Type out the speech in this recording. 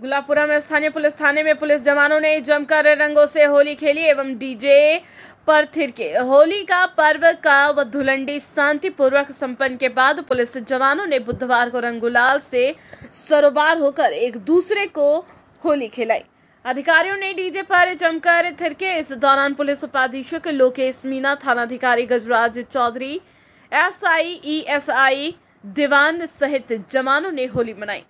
गुलाबपुरा में स्थानीय पुलिस थाने में पुलिस जवानों ने जमकर रंगों से होली खेली एवं डीजे पर थिरके होली का पर्व का व धुलंडी शांति पूर्वक संपन्न के बाद पुलिस जवानों ने बुधवार को रंगुलाल से सरोबार होकर एक दूसरे को होली खिलाई अधिकारियों ने डीजे पर जमकर थिरके इस दौरान पुलिस उपाधीक्षक लोकेश मीना थानाधिकारी गजराज चौधरी एस आई दीवान सहित जवानों ने होली मनाई